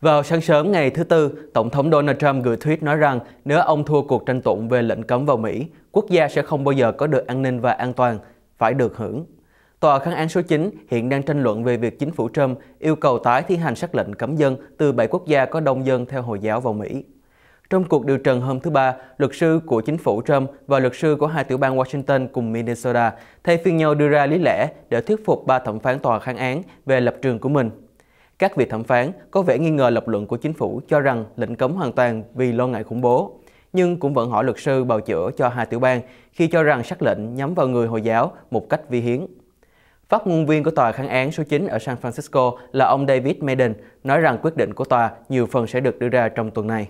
Vào sáng sớm ngày thứ Tư, Tổng thống Donald Trump gửi tweet nói rằng nếu ông thua cuộc tranh tụng về lệnh cấm vào Mỹ, quốc gia sẽ không bao giờ có được an ninh và an toàn, phải được hưởng. Tòa kháng án số 9 hiện đang tranh luận về việc chính phủ Trump yêu cầu tái thi hành sắc lệnh cấm dân từ 7 quốc gia có đông dân theo Hồi giáo vào Mỹ. Trong cuộc điều trần hôm thứ Ba, luật sư của chính phủ Trump và luật sư của hai tiểu bang Washington cùng Minnesota thay phiên nhau đưa ra lý lẽ để thuyết phục ba thẩm phán tòa kháng án về lập trường của mình. Các vị thẩm phán có vẻ nghi ngờ lập luận của chính phủ cho rằng lệnh cấm hoàn toàn vì lo ngại khủng bố, nhưng cũng vẫn hỏi luật sư bào chữa cho hai tiểu bang khi cho rằng sắc lệnh nhắm vào người Hồi giáo một cách vi hiến. Phát ngôn viên của tòa kháng án số 9 ở San Francisco là ông David Maiden nói rằng quyết định của tòa nhiều phần sẽ được đưa ra trong tuần này.